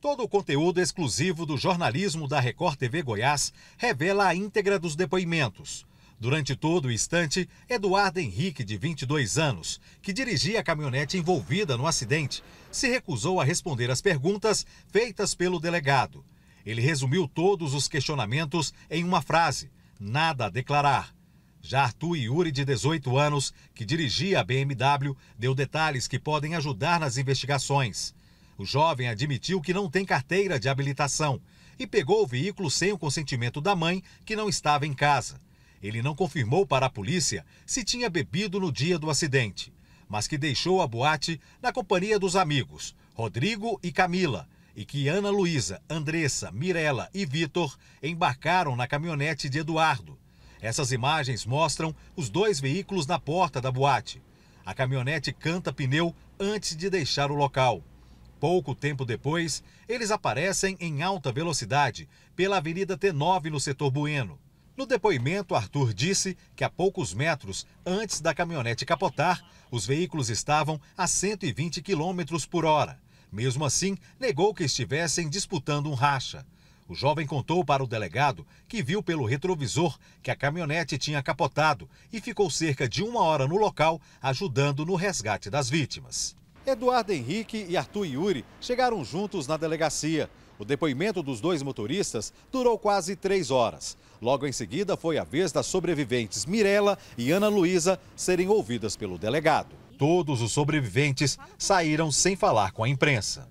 Todo o conteúdo exclusivo do jornalismo da Record TV Goiás revela a íntegra dos depoimentos. Durante todo o instante, Eduardo Henrique, de 22 anos, que dirigia a caminhonete envolvida no acidente, se recusou a responder às perguntas feitas pelo delegado. Ele resumiu todos os questionamentos em uma frase: nada a declarar. Já Arthur Yuri, de 18 anos, que dirigia a BMW, deu detalhes que podem ajudar nas investigações. O jovem admitiu que não tem carteira de habilitação e pegou o veículo sem o consentimento da mãe, que não estava em casa. Ele não confirmou para a polícia se tinha bebido no dia do acidente, mas que deixou a boate na companhia dos amigos Rodrigo e Camila, e que Ana Luísa, Andressa, Mirela e Vitor embarcaram na caminhonete de Eduardo. Essas imagens mostram os dois veículos na porta da boate. A caminhonete canta pneu antes de deixar o local. Pouco tempo depois, eles aparecem em alta velocidade pela Avenida T9 no setor Bueno. No depoimento, Arthur disse que a poucos metros antes da caminhonete capotar, os veículos estavam a 120 km por hora. Mesmo assim, negou que estivessem disputando um racha. O jovem contou para o delegado que viu pelo retrovisor que a caminhonete tinha capotado e ficou cerca de uma hora no local ajudando no resgate das vítimas. Eduardo Henrique e Arthur Yuri chegaram juntos na delegacia. O depoimento dos dois motoristas durou quase três horas. Logo em seguida, foi a vez das sobreviventes Mirela e Ana Luísa serem ouvidas pelo delegado. Todos os sobreviventes saíram sem falar com a imprensa.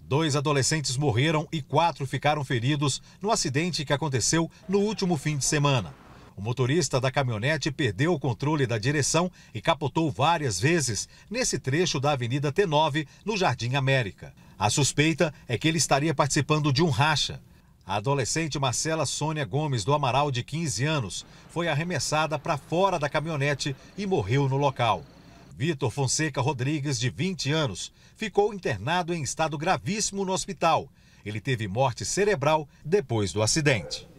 Dois adolescentes morreram e quatro ficaram feridos no acidente que aconteceu no último fim de semana. O motorista da caminhonete perdeu o controle da direção e capotou várias vezes nesse trecho da Avenida T9, no Jardim América. A suspeita é que ele estaria participando de um racha. A adolescente Marcela Sônia Gomes, do Amaral, de 15 anos, foi arremessada para fora da caminhonete e morreu no local. Vitor Fonseca Rodrigues, de 20 anos, ficou internado em estado gravíssimo no hospital. Ele teve morte cerebral depois do acidente.